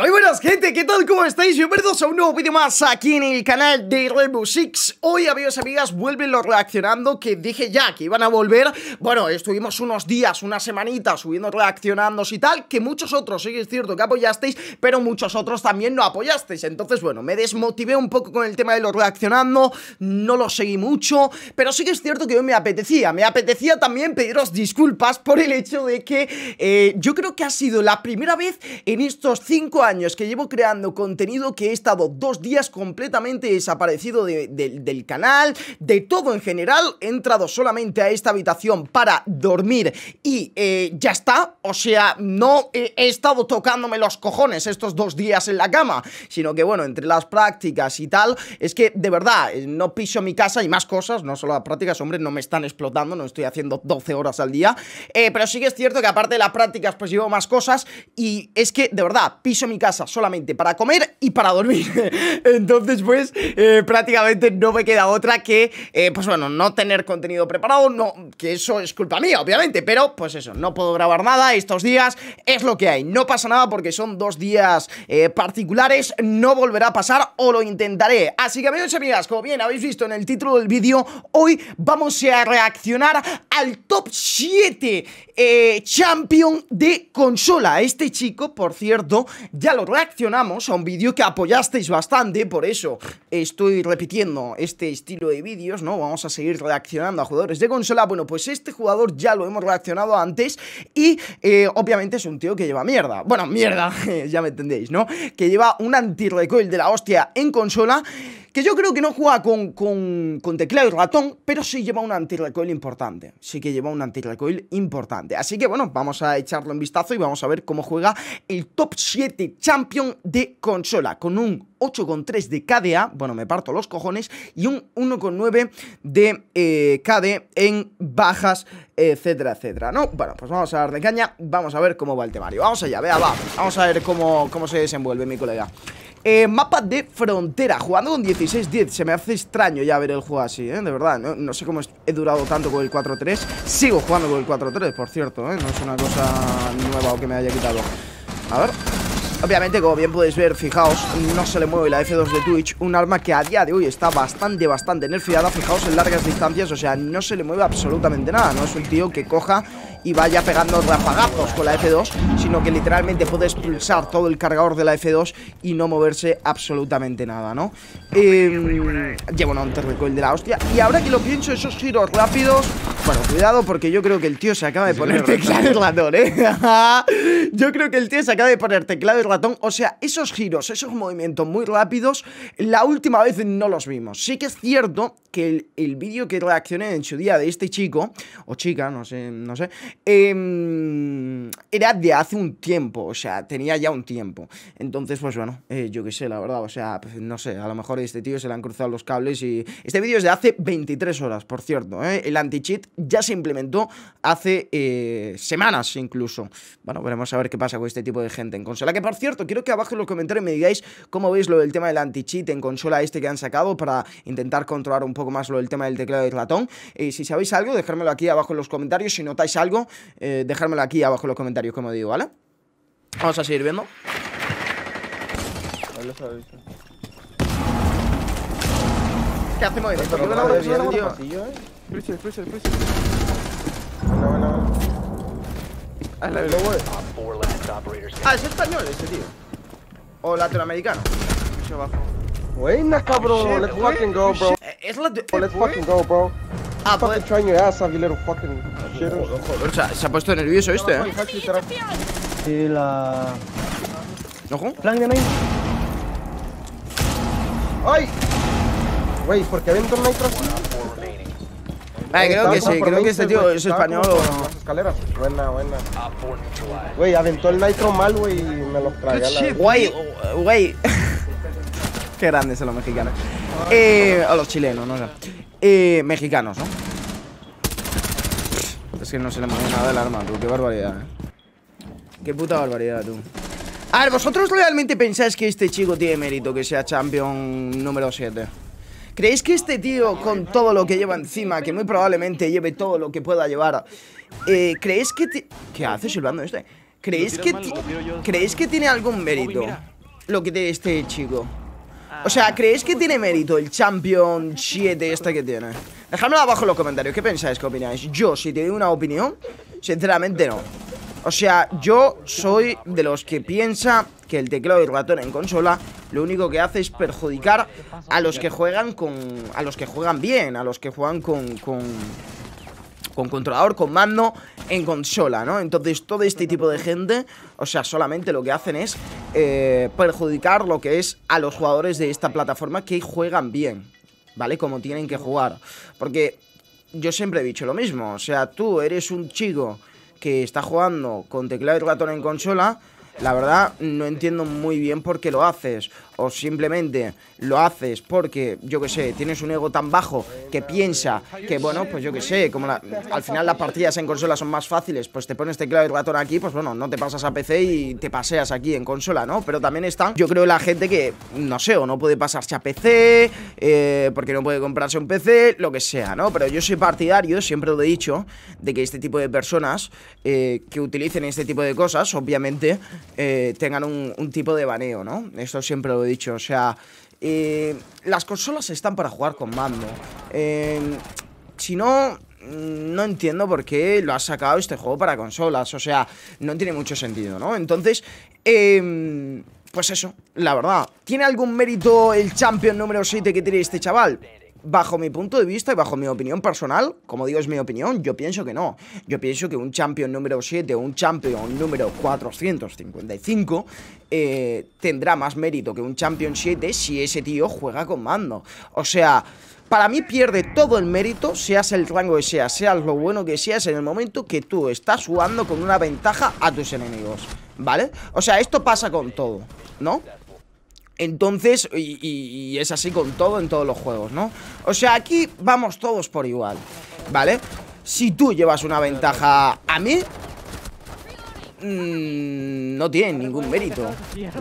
Muy buenas gente, ¿qué tal? ¿Cómo estáis? Bienvenidos a un nuevo vídeo más aquí en el canal de Rainbow Six Hoy amigos y amigas, vuelven los reaccionando que dije ya que iban a volver Bueno, estuvimos unos días, una semanita subiendo reaccionando y tal Que muchos otros, sí que es cierto que apoyasteis, pero muchos otros también no apoyasteis Entonces bueno, me desmotivé un poco con el tema de los reaccionando, no lo seguí mucho Pero sí que es cierto que hoy me apetecía, me apetecía también pediros disculpas por el hecho de que eh, Yo creo que ha sido la primera vez en estos 5 años años que llevo creando contenido que he estado dos días completamente desaparecido del canal, de todo en general. He entrado solamente a esta habitación para dormir y eh, ya está. O sea, no he, estado tocándome los cojones estos dos días en la cama, sino que bueno, entre las prácticas y tal, es que de verdad, eh, no piso mi casa y más cosas, no solo las prácticas, hombre, no me están explotando, no estoy haciendo 12 horas al día, eh, pero sí que es cierto que aparte de las prácticas pues llevo más cosas y es que de verdad, piso mi casa solamente para comer y para dormir. Entonces, pues, eh, prácticamente no me queda otra que, eh, pues bueno, no tener contenido preparado, no, que eso es culpa mía, obviamente, pero pues eso, no puedo grabar nada estos días, es lo que hay, no pasa nada porque son dos días eh, particulares, no volverá a pasar o lo intentaré. Así que amigos y amigas, como bien habéis visto en el título del vídeo, hoy vamos a reaccionar al top 7 champion de consola. Este chico, por cierto, ya lo reaccionamos a un vídeo que apoyasteis bastante, por eso estoy repitiendo este estilo de vídeos, ¿no? Vamos a seguir reaccionando a jugadores de consola. Bueno, pues este jugador ya lo hemos reaccionado antes y eh, obviamente es un tío que lleva mierda. Bueno, mierda, ya me entendéis, ¿no? Que lleva un anti-recoil de la hostia en consola que yo creo que no juega con, con, teclado y ratón, pero sí lleva un anti importante. Sí que lleva un anti-recoil importante. Así que bueno, vamos a echarle un vistazo y vamos a ver cómo juega el top 7 champion de consola con un 8,3 de KDA, bueno, me parto los cojones, y un 1,9 de eh, KD en bajas, etcétera, etcétera, ¿no? Bueno, pues vamos a dar de caña, vamos a ver cómo va el temario. Vamos allá, vea, va, vamos a ver cómo, cómo se desenvuelve mi colega. Eh, mapa de frontera, jugando con 16-10 Se me hace extraño ya ver el juego así, ¿eh? De verdad, no, sé cómo he durado tanto con el 4-3 Sigo jugando con el 4-3, por cierto, ¿eh? No es una cosa nueva o que me haya quitado A ver, Obviamente, como bien podéis ver, fijaos, no se le mueve la F2 de Twitch Un arma que a día de hoy está bastante, bastante nerfeada Fijaos en largas distancias, o sea, no se le mueve absolutamente nada No es un tío que coja y vaya pegando rafagazos con la F2, sino que literalmente puede expulsar todo el cargador de la F2 y no moverse absolutamente nada, ¿no? Eh, un un recoil de la hostia. Y ahora que lo pienso, esos giros rápidos... Bueno, cuidado porque yo creo que el tío se acaba de poner teclado y ratón, ¿eh? yo creo que el tío se acaba de poner teclado y ratón. O sea, esos giros, esos movimientos muy rápidos, la última vez no los vimos. Sí que es cierto que el, el vídeo que reaccioné en su día de este chico, o chica, no sé, no sé, Em, era de hace un tiempo, o sea, tenía ya un tiempo. Entonces, pues bueno, eh, yo qué sé, la verdad, o sea, pues, no sé, a lo mejor este tío se le han cruzado los cables y... Este vídeo es de hace 23 horas, por cierto, ¿eh? El anti-cheat ya se implementó hace eh, semanas incluso. Bueno, veremos a ver qué pasa con este tipo de gente en consola. Que por cierto, quiero que abajo en los comentarios me digáis cómo veis lo del tema del anti-cheat en consola este que han sacado para intentar controlar un poco más lo del tema del teclado de platón Y si sabéis algo, dejármelo aquí abajo en los comentarios. Si notáis algo, eh, dejármelo aquí abajo en los comentarios, como digo, ¿vale? Vamos a seguir viendo. ¿Qué hacemos esto? ¿Qué hacemos tío? Ah, es español ese tío. O latinoamericano. Buena, cabrón. Let's fucking go, bro. Eh, Let's eh, fucking go, bro. Ah, pues. o sea, se ha puesto nervioso este, eh. Sí, la. ¿Ojo? Plan de main. ¡Ay! Wey, ¿por qué aventó el nitro así? Eh, creo que sí, creo que este tío es español o no. Escaleras. Buena, buena. Wey, aventó el nitro mal, güey, y me los tragué a la. Qué grandes a los mexicanos. Eh, a los chilenos, no sé eh, mexicanos, ¿no? Es que no se le mueve nada el arma, tú. Qué barbaridad, ¿eh? Qué puta barbaridad, tú. A ver, ¿vosotros realmente pensáis que este chico tiene mérito que sea champion número 7? ¿Creéis que este tío, con todo lo que lleva encima, que muy probablemente lleve todo lo que pueda llevar, eh, ¿creéis que... ¿Qué hace silbando este? ¿Creéis que, ¿Creéis que tiene algún mérito lo que tiene este chico? O sea, ¿creéis que tiene mérito el Champion 7 este que tiene? Dejadmelo abajo en los comentarios. ¿Qué pensáis? ¿Qué opináis? Yo, si doy una opinión, sinceramente no. O sea, yo soy de los que piensa que el teclado y el ratón en consola lo único que hace es perjudicar a los que juegan con. a los que juegan bien, a los que juegan con. con con controlador, con mando en consola, ¿no? Entonces todo este tipo de gente, o sea, solamente lo que hacen es eh, perjudicar lo que es a los jugadores de esta plataforma que juegan bien, ¿vale? Como tienen que jugar. Porque yo siempre he dicho lo mismo, o sea, tú eres un chico que está jugando con teclado y ratón en consola, la verdad no entiendo muy bien por qué lo haces o simplemente lo haces porque, yo que sé, tienes un ego tan bajo que piensa que, bueno, pues yo que sé, como al final las partidas en consola son más fáciles, pues te pones teclado y ratón aquí, pues bueno, no te pasas a PC y te paseas aquí en consola, ¿no? Pero también está, yo creo, la gente que, no sé, o no puede pasarse a PC, eh, porque no puede comprarse un PC, lo que sea, ¿no? Pero yo soy partidario, siempre lo he dicho, de que este tipo de personas eh, que utilicen este tipo de cosas, obviamente, eh, tengan un, un tipo de baneo, ¿no? Esto siempre lo he dicho, o sea, eh, las consolas están para jugar con mando. Em, si no, mm, no entiendo por qué lo has sacado este juego para consolas. O sea, no tiene mucho sentido, ¿no? Entonces, em, pues eso, la verdad. ¿Tiene algún mérito el champion número 7 que tiene este chaval? bajo mi punto de vista y bajo mi opinión personal, como digo es mi opinión, yo pienso que no. Yo pienso que un champion número 7 o un champion número 455 eh, tendrá más mérito que un champion 7 si ese tío juega con mando. O sea... Para mí pierde todo el mérito, seas el rango que seas, seas lo bueno que seas, en el momento que tú estás jugando con una ventaja a tus enemigos, ¿vale? O sea, esto pasa con todo, ¿no? Entonces, y, es así con todo en todos los juegos, ¿no? O sea, aquí vamos todos por igual, ¿vale? Si tú llevas una ventaja a mí, mm, no tiene ningún mérito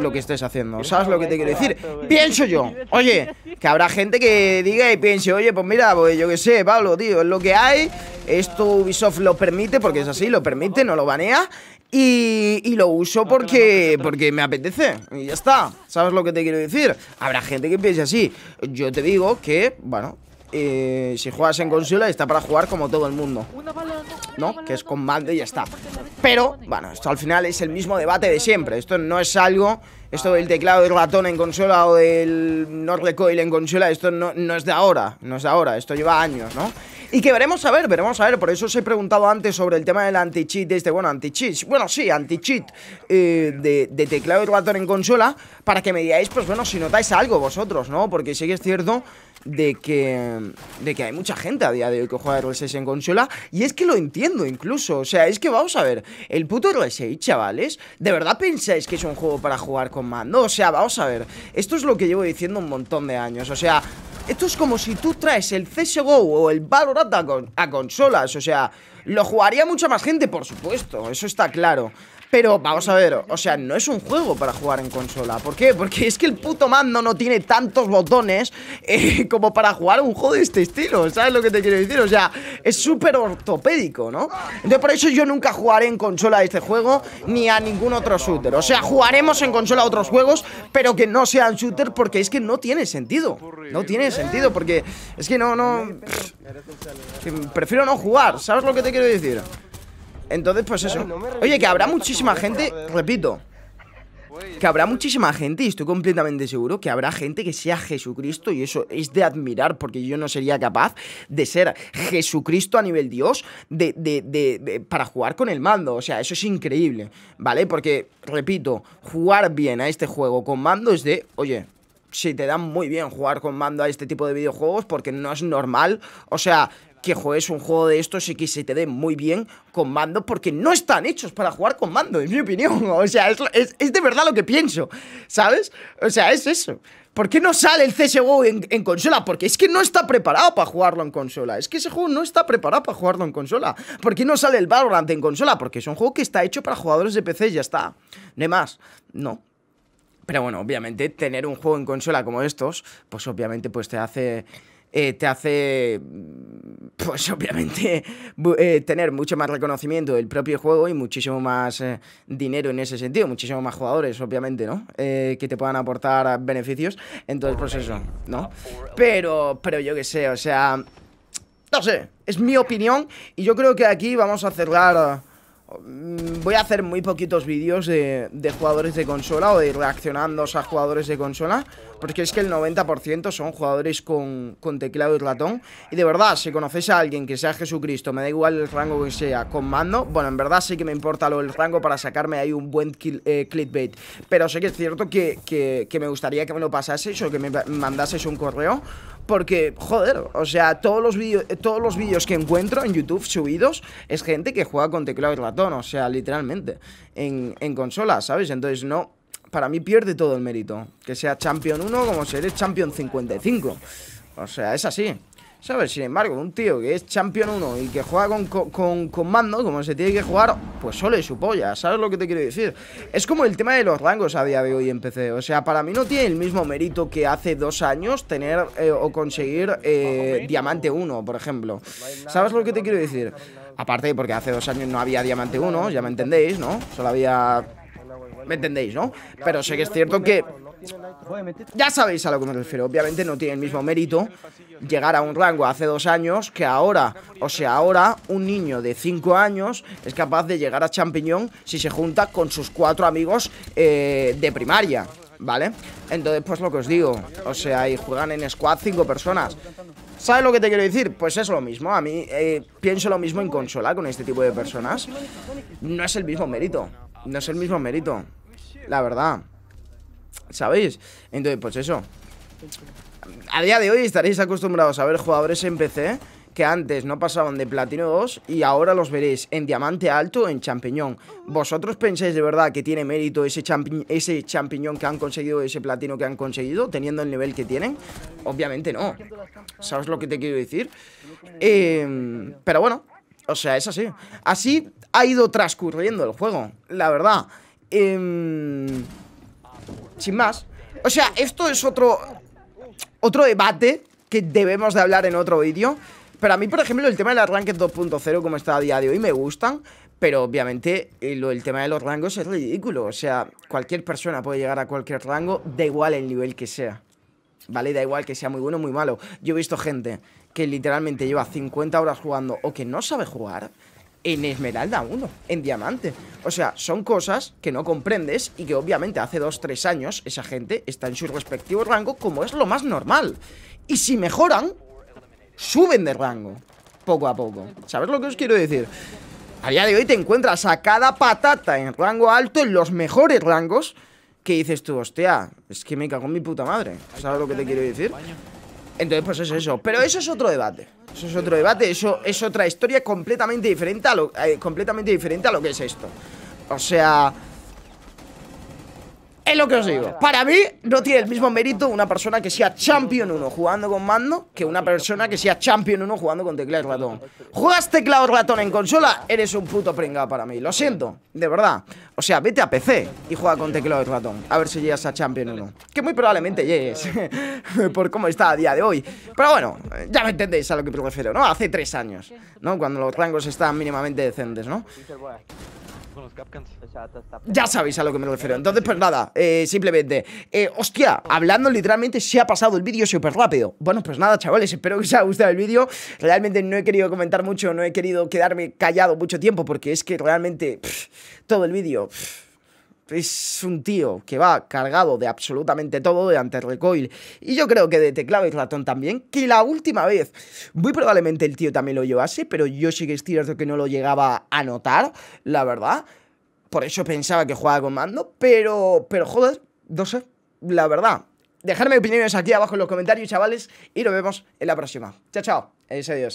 lo que estés haciendo. ¿Sabes lo que te quiero decir? Pienso yo. Oye, que habrá gente que diga y piense, oye, pues mira, pues yo qué sé, Pablo, tío, es lo que hay. Esto Ubisoft lo permite, porque es así, lo permite, no lo banea. Y, lo uso porque, porque me apetece. Y ya está. ¿Sabes lo que te quiero decir? Habrá gente que piense así. Yo te digo que, bueno, eh, si juegas en consola está para jugar como todo el mundo. ¿No? Que es con mando y ya está. Pero, bueno, esto al final es el mismo debate de siempre. Esto no es algo... Esto del teclado del ratón en consola o del recoil en consola, esto no, no es de ahora. No es de ahora. Esto lleva años, ¿no? Y que veremos a ver, veremos a ver. Por eso os he preguntado antes sobre el tema del anti-cheat. De este, bueno, anti-cheat. Bueno, sí, anti-cheat eh, de, teclado y ratón en consola. Para que me digáis, pues bueno, si notáis algo vosotros, ¿no? Porque sí que es cierto de que, de que hay mucha gente a día de hoy que juega RL6 en consola. Y es que lo entiendo incluso. O sea, es que vamos a ver. El puto RL6, chavales. ¿De verdad pensáis que es un juego para jugar con mando? O sea, vamos a ver. Esto es lo que llevo diciendo un montón de años. O sea, esto es como si tú traes el CSGO o el Valorant a consolas, o sea, lo jugaría mucha más gente, por supuesto, eso está claro. Pero vamos a ver, o sea, no es un juego para jugar en consola ¿Por qué? Porque es que el puto mando no tiene tantos botones eh, Como para jugar un juego de este estilo ¿Sabes lo que te quiero decir? O sea, es súper ortopédico, ¿no? Entonces por eso yo nunca jugaré en consola a este juego Ni a ningún otro shooter O sea, jugaremos en consola a otros juegos Pero que no sean shooter porque es que no tiene sentido No tiene sentido porque es que no, no... prefiero no jugar, ¿sabes lo que te quiero decir? Entonces, pues eso. Oye, que habrá muchísima gente, repito, que habrá muchísima gente, y estoy completamente seguro, que habrá gente que sea Jesucristo, y eso es de admirar, porque yo no sería capaz de ser Jesucristo a nivel Dios de, de, de, para jugar con el mando. O sea, eso es increíble, ¿vale? Porque, repito, jugar bien a este juego con mando es de, oye, si te dan muy bien jugar con mando a este tipo de videojuegos porque no es normal. O sea, que juegues un juego de estos y que se te dé muy bien con mando, porque no están hechos para jugar con mando, en mi opinión. O sea, es, de verdad lo que pienso, ¿sabes? O sea, es eso. ¿Por qué no sale el CSGO en, consola? Porque es que no está preparado para jugarlo en consola. Es que ese juego no está preparado para jugarlo en consola. ¿Por qué no sale el Valorant en consola? Porque es un juego que está hecho para jugadores de PC y ya está. No más. No. Pero bueno, obviamente tener un juego en consola como estos, pues obviamente pues te hace eh, te hace, mm, pues obviamente, eh, tener mucho más reconocimiento del propio juego y muchísimo más eh, dinero en ese sentido, muchísimo más jugadores, obviamente, ¿no? que te puedan aportar beneficios. Entonces, pues eso, ¿no? Pero, pero yo qué sé, o sea, no sé, es mi opinión y yo creo que aquí vamos a cerrar... Mm, voy a hacer muy poquitos vídeos de, jugadores de consola o de reaccionando a jugadores de consola porque es que el 90% son jugadores con, teclado y ratón. Y de verdad, si conocéis a alguien que sea Jesucristo, me da igual el rango que sea, con mando, bueno, en verdad sí que me importa lo del rango para sacarme ahí un buen kill, eh, clickbait. Pero sé que es cierto que, me gustaría que me lo pasaseis o que me mandaseis un correo porque, joder, o sea, todos los vídeos todos los vídeos que encuentro en YouTube subidos es gente que juega con teclado y ratón, o sea, literalmente, en, en consola, ¿sabes? Entonces no, para mí pierde todo el mérito. Que sea Champion 1 como si eres Champion 55. O sea, es así. ¿Sabes? Sin embargo, un tío que es Champion 1 y que juega con, mando, como se tiene que jugar, pues solo es su polla, ¿sabes lo que te quiero decir? Es como el tema de los rangos a día de hoy en PC. O sea, para mí no tiene el mismo mérito que hace dos años tener eh, o conseguir eh, Diamante 1, por ejemplo. ¿Sabes lo que te quiero decir? Aparte, porque hace dos años no había Diamante 1, ya me entendéis, ¿no? Solo había ¿me entendéis, no? Pero sé que es cierto que... Ya sabéis a lo que me refiero, obviamente no tiene el mismo mérito llegar a un rango hace dos años que ahora. O sea, ahora un niño de cinco años es capaz de llegar a champiñón si se junta con sus cuatro amigos eh, de primaria. ¿vale? Entonces, pues lo que os digo, o sea, y juegan en squad cinco personas. ¿Sabes lo que te quiero decir? Pues es lo mismo, a mí eh, pienso lo mismo en consola con este tipo de personas. No es el mismo mérito, no es el mismo mérito. La verdad. ¿Sabéis? Entonces, pues eso. A día de hoy estaréis acostumbrados a ver jugadores en PC que antes no pasaban de platino 2 y ahora los veréis en diamante alto en champiñón. ¿Vosotros pensáis de verdad que tiene mérito ese, ese champiñón que han conseguido, ese platino que han conseguido, teniendo el nivel que tienen? Obviamente no. ¿Sabes lo que te quiero decir? Em, pero bueno, o sea, es así. Así ha ido transcurriendo el juego, la verdad. Em, sin más. O sea, esto es otro, otro debate que debemos de hablar en otro vídeo. Pero a mí, por ejemplo, el tema del arranque 2.0, como está a día de hoy, me gustan. Pero obviamente eh, el tema de los rangos es ridículo. O sea, cualquier persona puede llegar a cualquier rango, da igual el nivel que sea. ¿Vale? Da igual que sea muy bueno o muy malo. Yo he visto gente que literalmente lleva 50 horas jugando o que no sabe jugar en Esmeralda 1, en Diamante. O sea, son cosas que no comprendes y que obviamente hace 2-3 años esa gente está en su respectivo rango como es lo más normal. Y si mejoran, suben de rango, poco a poco. ¿Sabes lo que os quiero decir? A día de hoy te encuentras a cada patata en rango alto, en los mejores rangos, que dices tú, hostia, es que me cago en mi puta madre. ¿Sabes lo que te quiero decir? Entonces, pues es eso. Pero eso es otro debate eso es otro debate, eso es otra historia completamente diferente a lo, eh, completamente diferente a lo que es esto. O sea, es lo que os digo. Para mí no tiene el mismo mérito una persona que sea Champion 1 jugando con mando que una persona que sea Champion 1 jugando con teclado ratón. Juegas teclado ratón en consola, eres un puto pringa para mí. Lo siento, de verdad. O sea, vete a PC y juega con teclado ratón. A ver si llegas a Champion 1. Que muy probablemente llegues. por cómo está a día de hoy. Pero bueno, ya me entendéis a lo que prefiero. ¿no? Hace tres años, ¿no? Cuando los rangos estaban mínimamente decentes, ¿no? los capcans. Ya sabéis a lo que me refiero. Entonces, pues nada, eh, simplemente. Eh, hostia, hablando literalmente, se ha pasado el vídeo súper rápido. Bueno, pues nada, chavales, espero que os haya gustado el vídeo. Realmente no he querido comentar mucho, no he querido quedarme callado mucho tiempo porque es que realmente todo el vídeo es un tío que va cargado de absolutamente todo, de anti-recoil y yo creo que de teclado y ratón también, que la última vez, muy probablemente el tío también lo llevase, pero yo sí que es cierto que no lo llegaba a notar, la verdad, por eso pensaba que jugaba con mando, pero, pero joder, no sé, la verdad. Dejadme opiniones aquí abajo en los comentarios, chavales, y nos vemos en la próxima. Chao, chao. Es adiós.